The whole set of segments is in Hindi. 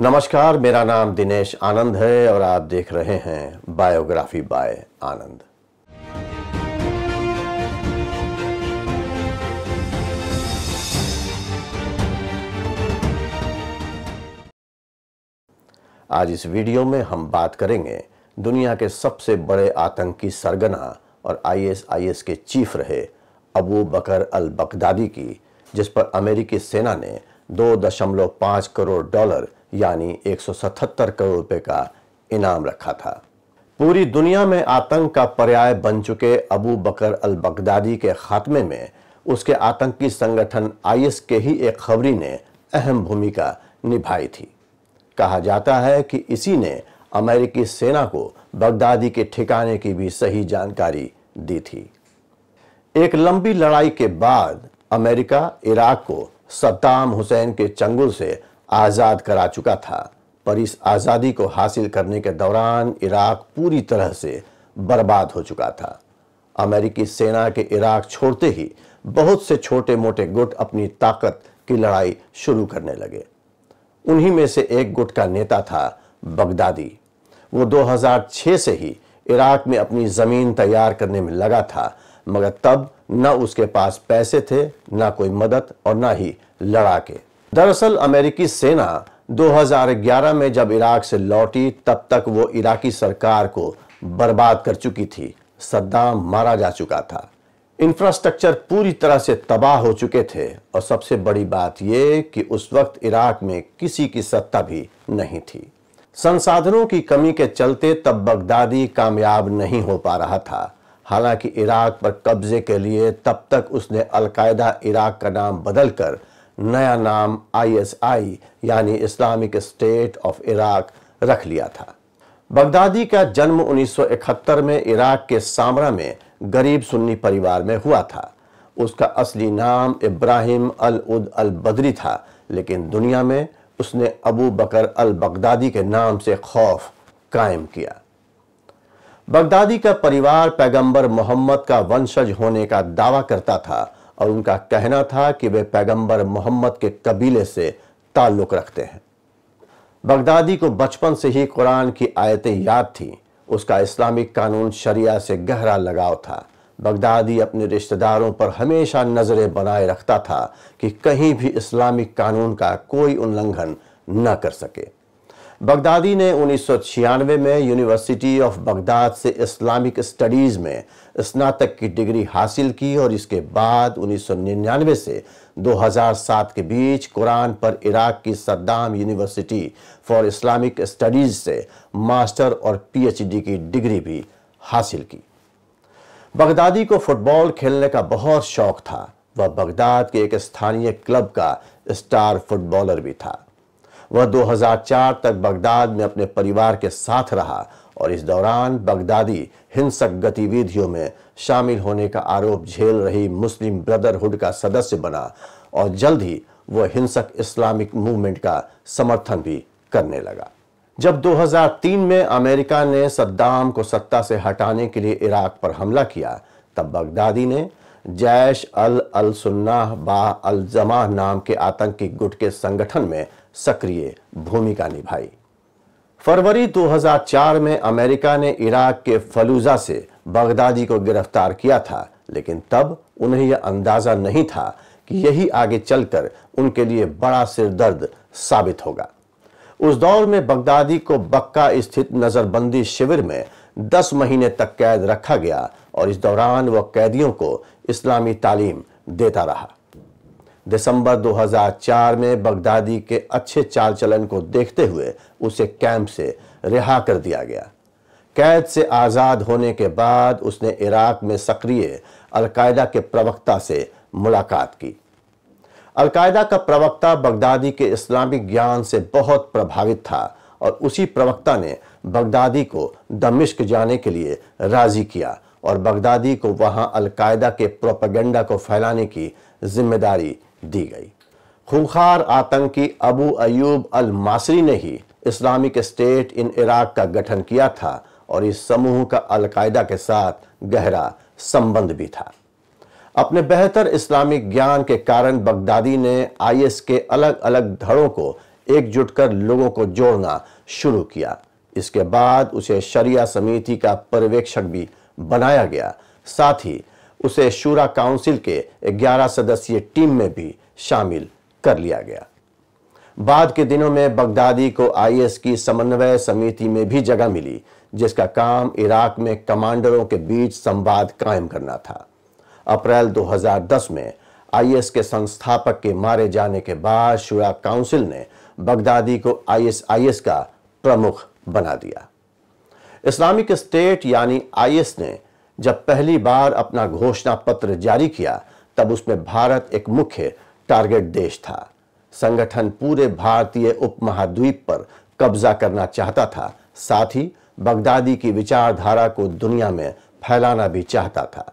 नमस्कार मेरा नाम दिनेश आनंद है और आप देख रहे हैं बायोग्राफी बाय आनंद आज इस वीडियो में हम बात करेंगे दुनिया के सबसे बड़े आतंकी सरगना और आईएसआईएस के चीफ रहे अबू बकर अल बगदादी की जिस पर अमेरिकी सेना ने 2.5 करोड़ डॉलर यानी 177 करोड़ रुपए का इनाम रखा था पूरी दुनिया में आतंक का पर्याय बन चुके अबू बकर अल बगदादी के खात्मे में उसके आतंकी संगठन आईएस के ही एक खबरी ने अहम भूमिका निभाई थी कहा जाता है कि इसी ने अमेरिकी सेना को बगदादी के ठिकाने की भी सही जानकारी दी थी एक लंबी लड़ाई के बाद अमेरिका इराक को सद्दाम हुसैन के चंगुल से आज़ाद करा चुका था पर इस आज़ादी को हासिल करने के दौरान इराक पूरी तरह से बर्बाद हो चुका था अमेरिकी सेना के इराक छोड़ते ही बहुत से छोटे मोटे गुट अपनी ताकत की लड़ाई शुरू करने लगे उन्हीं में से एक गुट का नेता था बगदादी वो 2006 से ही इराक में अपनी ज़मीन तैयार करने में लगा था मगर तब न उसके पास पैसे थे ना कोई मदद और ना ही लड़ाके दरअसल अमेरिकी सेना 2011 में जब इराक से लौटी तब तक वो इराकी सरकार को बर्बाद कर चुकी थी सद्दाम मारा जा चुका था इंफ्रास्ट्रक्चर पूरी तरह से तबाह हो चुके थे और सबसे बड़ी बात यह कि उस वक्त इराक में किसी की सत्ता भी नहीं थी संसाधनों की कमी के चलते तब बगदादी कामयाब नहीं हो पा रहा था हालांकि इराक पर कब्जे के लिए तब तक उसने अलकायदा इराक का नाम बदलकर नया नाम आईएसआई यानी इस्लामिक स्टेट ऑफ इराक रख लिया था बगदादी का जन्म 1971 में इराक के सामरा में गरीब सुन्नी परिवार में हुआ था उसका असली नाम इब्राहिम अल उद अल बदरी था लेकिन दुनिया में उसने अबू बकर अल बगदादी के नाम से खौफ कायम किया बगदादी का परिवार पैगंबर मोहम्मद का वंशज होने का दावा करता था और उनका कहना था कि वे पैगंबर मोहम्मद के कबीले से ताल्लुक़ रखते हैं बगदादी को बचपन से ही कुरान की आयतें याद थीं उसका इस्लामिक कानून शरिया से गहरा लगाव था बगदादी अपने रिश्तेदारों पर हमेशा नज़रें बनाए रखता था कि कहीं भी इस्लामिक कानून का कोई उल्लंघन न कर सके बगदादी ने उन्नीस में यूनिवर्सिटी ऑफ बगदाद से इस्लामिक स्टडीज़ में स्नातक की डिग्री हासिल की और इसके बाद 1999 से 2007 के बीच कुरान पर इराक की Saddam university for Islamic studies से मास्टर और पीएचडी की डिग्री भी हासिल की बगदादी को फुटबॉल खेलने का बहुत शौक था वह बगदाद के एक स्थानीय क्लब का स्टार फुटबॉलर भी था वह 2004 तक बगदाद में अपने परिवार के साथ रहा और इस दौरान बगदादी हिंसक गतिविधियों में शामिल होने का आरोप झेल रही मुस्लिम ब्रदरहुड का सदस्य बना और जल्द ही वह हिंसक इस्लामिक मूवमेंट का समर्थन भी करने लगा जब 2003 में अमेरिका ने सद्दाम को सत्ता से हटाने के लिए इराक पर हमला किया तब बगदादी ने जैश अल अल सुन्ना बा अल जमा नाम के आतंकी गुट के संगठन में सक्रिय भूमिका निभाई फरवरी 2004 में अमेरिका ने इराक के फलूजा से बगदादी को गिरफ्तार किया था लेकिन तब उन्हें यह अंदाजा नहीं था कि यही आगे चलकर उनके लिए बड़ा सिरदर्द साबित होगा उस दौर में बगदादी को बक्का स्थित नज़रबंदी शिविर में 10 महीने तक कैद रखा गया और इस दौरान वह कैदियों को इस्लामी तालीम देता रहा दिसंबर 2004 में बगदादी के अच्छे चाल चलन को देखते हुए उसे कैंप से रिहा कर दिया गया कैद से आज़ाद होने के बाद उसने इराक में सक्रिय अलकायदा के प्रवक्ता से मुलाकात की अलकायदा का प्रवक्ता बगदादी के इस्लामिक ज्ञान से बहुत प्रभावित था और उसी प्रवक्ता ने बगदादी को दमिश्क जाने के लिए राज़ी किया और बगदादी को वहां अलकायदा के प्रोपेगेंडा को फैलाने की जिम्मेदारी दी गई खूंखार आतंकी अबू अयूब अल मासरी ने ही इस्लामिक स्टेट इन इराक का गठन किया था और इस समूह का अलकायदा के साथ गहरा संबंध भी था अपने बेहतर इस्लामिक ज्ञान के कारण बगदादी ने आईएस के अलग अलग धड़ों को एकजुट कर लोगों को जोड़ना शुरू किया इसके बाद उसे शरिया समिति का पर्यवेक्षक भी बनाया गया साथ ही उसे शूरा काउंसिल के 11 सदस्यीय टीम में भी शामिल कर लिया गया बाद के दिनों में बगदादी को आईएस की समन्वय समिति में भी जगह मिली जिसका काम इराक में कमांडरों के बीच संवाद कायम करना था अप्रैल 2010 में आईएस के संस्थापक के मारे जाने के बाद शुरा काउंसिल ने बगदादी को आईएसआईएस का प्रमुख बना दिया इस्लामिक स्टेट यानी आईएस ने जब पहली बार अपना घोषणा पत्र जारी किया तब उसमें भारत एक मुख्य टारगेट देश था संगठन पूरे भारतीय उपमहाद्वीप पर कब्जा करना चाहता था साथ ही बगदादी की विचारधारा को दुनिया में फैलाना भी चाहता था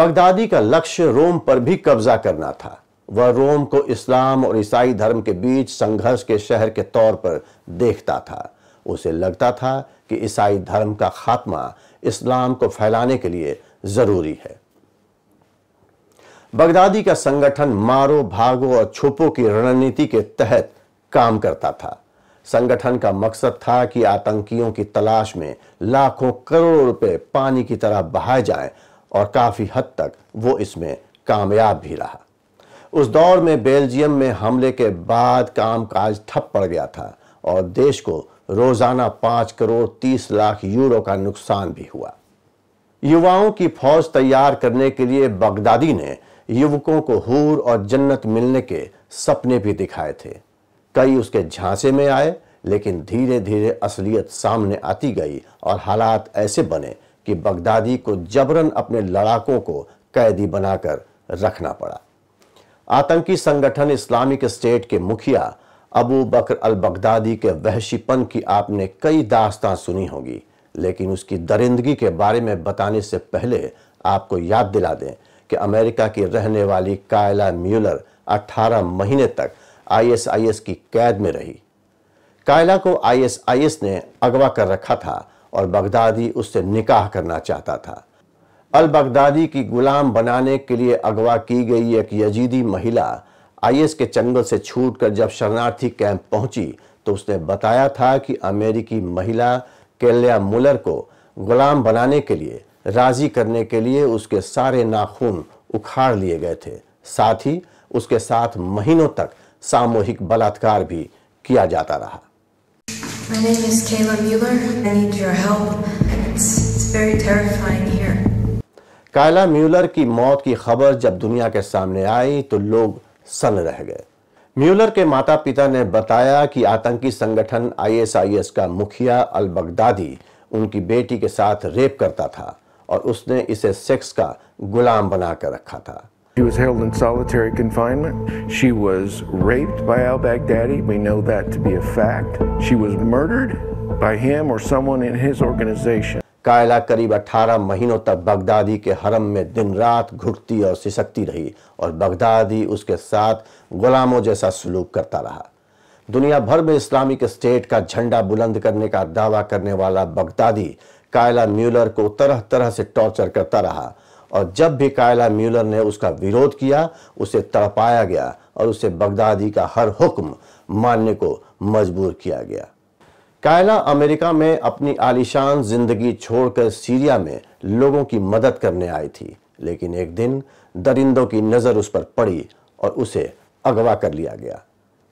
बगदादी का लक्ष्य रोम पर भी कब्जा करना था वह रोम को इस्लाम और ईसाई धर्म के बीच संघर्ष के शहर के तौर पर देखता था उसे लगता था कि ईसाई धर्म का खात्मा इस्लाम को फैलाने के लिए ज़रूरी है बगदादी का संगठन मारो भागो और छुपो की रणनीति के तहत काम करता था संगठन का मकसद था कि आतंकियों की तलाश में लाखों करोड़ रुपए पानी की तरह बहाए जाएं और काफ़ी हद तक वो इसमें कामयाब भी रहा उस दौर में बेल्जियम में हमले के बाद कामकाज ठप पड़ गया था और देश को रोजाना पांच करोड़ तीस लाख यूरो का नुकसान भी हुआ युवाओं की फौज तैयार करने के लिए बगदादी ने युवकों को हूर और जन्नत मिलने के सपने भी दिखाए थे कई उसके झांसे में आए लेकिन धीरे धीरे असलियत सामने आती गई और हालात ऐसे बने कि बगदादी को जबरन अपने लड़ाकों को कैदी बनाकर रखना पड़ा आतंकी संगठन इस्लामिक स्टेट के मुखिया अबू बकर अल बगदादी के वहशीपन की आपने कई दास्तां सुनी होगी लेकिन उसकी दरिंदगी के बारे में बताने से पहले आपको याद दिला दें कि अमेरिका की रहने वाली कायला म्यूलर 18 महीने तक आईएसआईएस की कैद में रही कायला को आईएसआईएस ने अगवा कर रखा था और बगदादी उससे निकाह करना चाहता था अल बगदादी की गुलाम बनाने के लिए अगवा की गई एक यजीदी महिला आईएस के चंगल से छूटकर जब शरणार्थी कैंप पहुंची तो उसने बताया था कि अमेरिकी महिला केल्या मुलर को गुलाम बनाने के लिए राजी करने के लिए उसके सारे नाखून उखाड़ लिए गए थे साथ ही उसके साथ महीनों तक सामूहिक बलात्कार भी किया जाता रहा कायला म्यूलर की मौत की खबर जब दुनिया के सामने आई तो लोग सन रह गए म्यूलर के माता पिता ने बताया कि आतंकी संगठन आईएसआईएस का मुखिया अल बगदादी उनकी बेटी के साथ रेप करता था और उसने इसे सेक्स का गुलाम बनाकर रखा था She was held in solitary confinement. She was raped by al Baghdadi. We know that to be a fact. She was murdered by him or someone in his organization. Kayla करीब 18 महीनों तक बगदादी के हरम में दिन रात घुटती और सिसकती रही और बगदादी उसके साथ गुलामों जैसा सलूक करता रहा दुनिया भर में इस्लामिक स्टेट का झंडा बुलंद करने का दावा करने वाला बगदादी कायला म्यूलर को तरह तरह से टॉर्चर करता रहा और जब भी कायला म्यूलर ने उसका विरोध किया उसे तड़पाया गया और उसे बगदादी का हर हुक्म मानने को मजबूर किया गया कायला अमेरिका में अपनी आलिशान जिंदगी छोड़कर सीरिया में लोगों की मदद करने आई थी लेकिन एक दिन दरिंदों की नज़र उस पर पड़ी और उसे अगवा कर लिया गया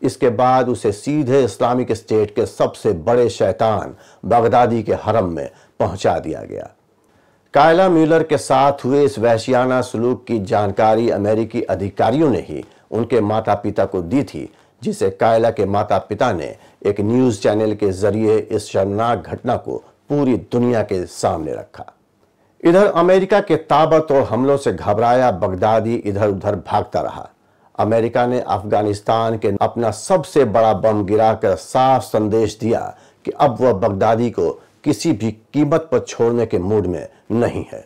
इसके बाद उसे सीधे इस्लामिक स्टेट के सबसे बड़े शैतान बगदादी के हरम में पहुंचा दिया गया कायला म्यूलर के साथ हुए इस वहशियाना सलूक की जानकारी अमेरिकी अधिकारियों ने ही उनके माता पिता को दी थी जिसे कायला के माता पिता ने एक न्यूज़ चैनल के जरिए इस शर्मनाक घटना को पूरी दुनिया के सामने रखा इधर अमेरिका के ताबत और हमलों से घबराया बगदादी इधर उधर भागता रहा अमेरिका ने अफगानिस्तान के अपना सबसे बड़ा बम गिराकर साफ संदेश दिया कि अब वह बगदादी को किसी भी कीमत पर छोड़ने के मूड में नहीं है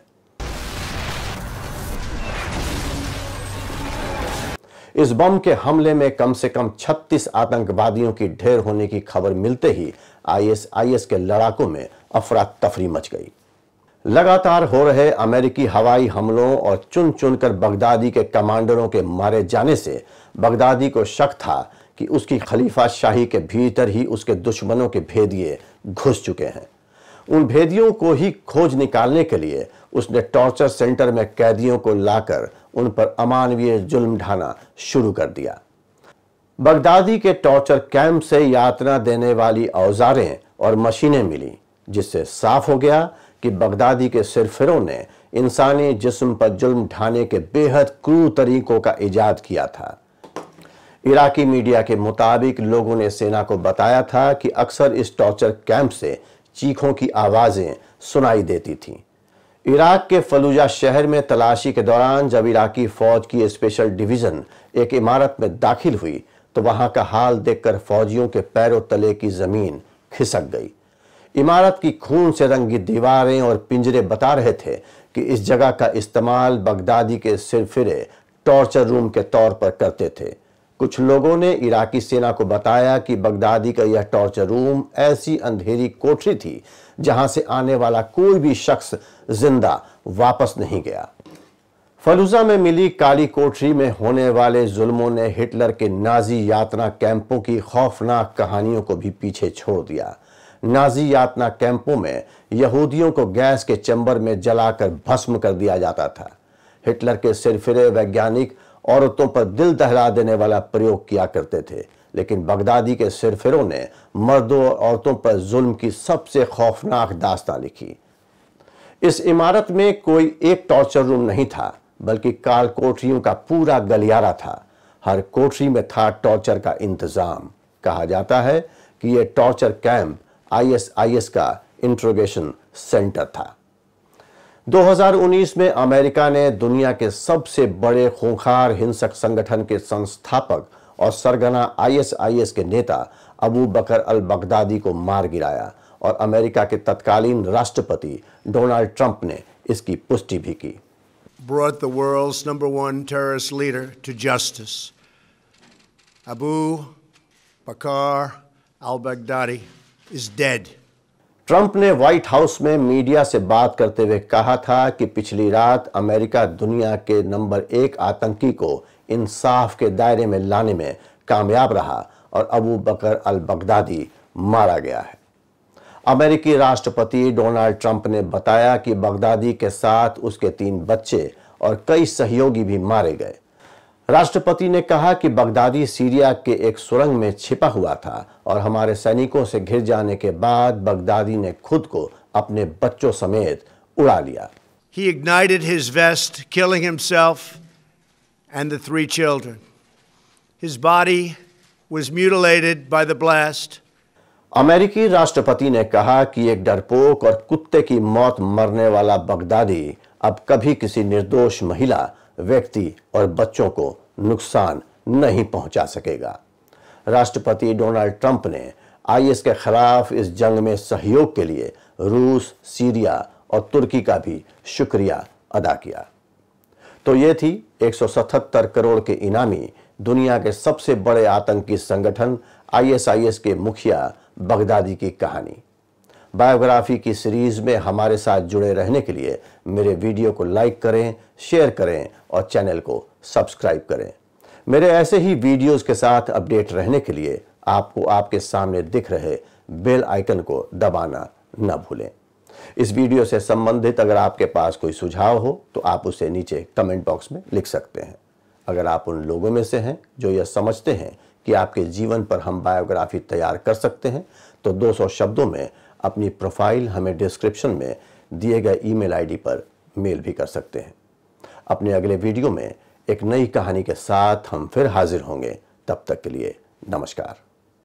इस बम के हमले में कम से कम 36 आतंकवादियों की ढेर होने की खबर मिलते ही आईएसआईएस के लड़ाकों में अफरा तफरी मच गई लगातार हो रहे अमेरिकी हवाई हमलों और चुन चुनकर बगदादी के कमांडरों के मारे जाने से बगदादी को शक था कि उसकी खलीफा शाही के भीतर ही उसके दुश्मनों के भेदिए घुस चुके हैं उन भेदियों को ही खोज निकालने के लिए उसने टॉर्चर सेंटर में कैदियों को लाकर उन पर अमानवीय जुल्म ढाना शुरू कर दिया बगदादी के टॉर्चर कैंप से यातना देने वाली औजारें और मशीनें मिली जिससे साफ हो गया कि बगदादी के सिरफिरों ने इंसानी जिस्म पर जुल्म ढाने के बेहद क्रू तरीकों का इजाद किया था इराकी मीडिया के मुताबिक लोगों ने सेना को बताया था कि अक्सर इस टॉर्चर कैंप से चीखों की आवाज़ें सुनाई देती थीं इराक के फलूजा शहर में तलाशी के दौरान जब इराकी फौज की स्पेशल डिवीज़न एक इमारत में दाखिल हुई तो वहां का हाल देखकर फौजियों के पैरों तले की ज़मीन खिसक गई इमारत की खून से रंगी दीवारें और पिंजरे बता रहे थे कि इस जगह का इस्तेमाल बगदादी के सिरफिरे टॉर्चर रूम के तौर पर करते थे कुछ लोगों ने इराकी सेना को बताया कि बगदादी का यह टॉर्चर रूम ऐसी अंधेरी कोठरी थी जहां से आने वाला कोई भी शख्स जिंदा वापस नहीं गया फलूजा में मिली काली कोठरी में होने वाले जुल्मों ने हिटलर के नाजी यातना कैंपों की खौफनाक कहानियों को भी पीछे छोड़ दिया नाजी यातना कैंपों में यहूदियों को गैस के चंबर में जलाकर भस्म कर दिया जाता था हिटलर के सिरफिरे वैज्ञानिक औरतों पर दिल दहला देने वाला प्रयोग किया करते थे लेकिन बगदादी के सिरफिरों ने मर्दों और औरतों पर जुल्म की सबसे खौफनाक दास्ता लिखी इस इमारत में कोई एक टॉर्चर रूम नहीं था बल्कि काल कोठरियों का पूरा गलियारा था हर कोठरी में था टॉर्चर का इंतज़ाम कहा जाता है कि यह टॉर्चर कैंप आईएसआईएस का इंट्रोगेशन सेंटर था 2019 में अमेरिका ने दुनिया के सबसे बड़े खूंखार हिंसक संगठन के संस्थापक और सरगना आईएसआईएस के नेता अबू बकर अल बगदादी को मार गिराया और अमेरिका के तत्कालीन राष्ट्रपति डोनाल्ड ट्रंप ने इसकी पुष्टि भी की brought the world's number one terrorist leader to justice. Abu Bakr al Baghdadi is dead. Trump ने व्हाइट हाउस में मीडिया से बात करते हुए कहा था कि पिछली रात अमेरिका दुनिया के नंबर एक आतंकी को इंसाफ के दायरे में लाने में कामयाब रहा और अबू बकर अल बगदादी मारा गया है अमेरिकी राष्ट्रपति डोनाल्ड ट्रंप ने बताया कि बगदादी के साथ उसके तीन बच्चे और कई सहयोगी भी मारे गए राष्ट्रपति ने कहा कि बगदादी सीरिया के एक सुरंग में छिपा हुआ था और हमारे सैनिकों से घिर जाने के बाद बगदादी ने खुद को अपने बच्चों समेत उड़ा लिया He ignited his vest, killing himself and the three children. His body was mutilated by the blast. अमेरिकी राष्ट्रपति ने कहा कि एक डरपोक और कुत्ते की मौत मरने वाला बगदादी अब कभी किसी निर्दोष महिला व्यक्ति और बच्चों को नुकसान नहीं पहुंचा सकेगा राष्ट्रपति डोनाल्ड ट्रंप ने आईएस के खिलाफ इस जंग में सहयोग के लिए रूस सीरिया और तुर्की का भी शुक्रिया अदा किया तो ये थी 177 करोड़ के इनामी दुनिया के सबसे बड़े आतंकी संगठन आईएसआईएस के मुखिया बगदादी की कहानी बायोग्राफी की सीरीज में हमारे साथ जुड़े रहने के लिए मेरे वीडियो को लाइक करें शेयर करें और चैनल को सब्सक्राइब करें मेरे ऐसे ही वीडियोस के साथ अपडेट रहने के लिए आपको आपके सामने दिख रहे बेल आइकन को दबाना न भूलें इस वीडियो से संबंधित अगर आपके पास कोई सुझाव हो तो आप उसे नीचे कमेंट बॉक्स में लिख सकते हैं अगर आप उन लोगों में से हैं जो यह समझते हैं कि आपके जीवन पर हम बायोग्राफी तैयार कर सकते हैं तो 200 शब्दों में अपनी प्रोफाइल हमें डिस्क्रिप्शन में दिए गए ईमेल आईडी पर मेल भी कर सकते हैं अपने अगले वीडियो में एक नई कहानी के साथ हम फिर हाजिर होंगे तब तक के लिए नमस्कार